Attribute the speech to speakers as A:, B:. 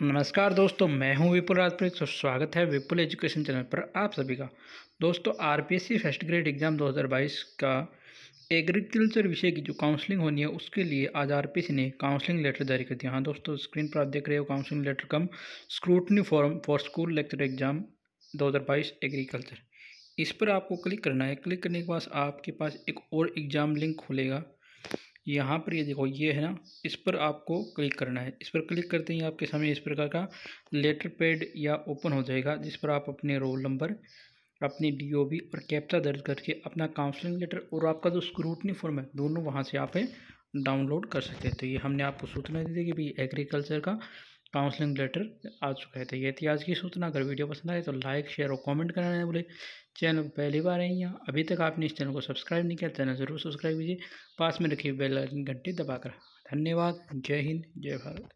A: नमस्कार दोस्तों मैं हूं विपुल राजप्रीत तो स्वागत है विपुल एजुकेशन चैनल पर आप सभी का दोस्तों आरपीएससी फर्स्ट ग्रेड एग्ज़ाम 2022 का एग्रीकल्चर विषय की जो काउंसलिंग होनी है उसके लिए आज आरपीसी ने काउंसलिंग लेटर जारी कर दिया हाँ दोस्तों स्क्रीन पर आप देख रहे हो counselling letter cum scrutiny form for school lecture exam दो एग्रीकल्चर इस पर आपको क्लिक करना है क्लिक करने के बाद आपके पास एक और एग्ज़ाम लिंक खुलेगा यहाँ पर ये देखो ये है ना इस पर आपको क्लिक करना है इस पर क्लिक करते ही आपके सामने इस प्रकार का लेटर पैड या ओपन हो जाएगा जिस पर आप अपने रोल नंबर अपनी डीओबी और कैप्चा दर्ज करके अपना काउंसलिंग लेटर और आपका जो स्क्रूटनी फॉर्म है दोनों वहाँ से आप डाउनलोड कर सकते हैं तो ये हमने आपको सूचना दी थी कि भाई एग्रीकल्चर का काउंसलिंग लेटर आ चुका है तो ये थी आज की सूचना अगर वीडियो पसंद आए तो लाइक शेयर और कमेंट करना नहीं बोले चैनल पहली बार आई यहाँ अभी तक आपने इस चैनल को सब्सक्राइब नहीं किया चैनल ज़रूर सब्सक्राइब कीजिए पास में रखिए बेल घंटी दबाकर धन्यवाद जय हिंद जय भारत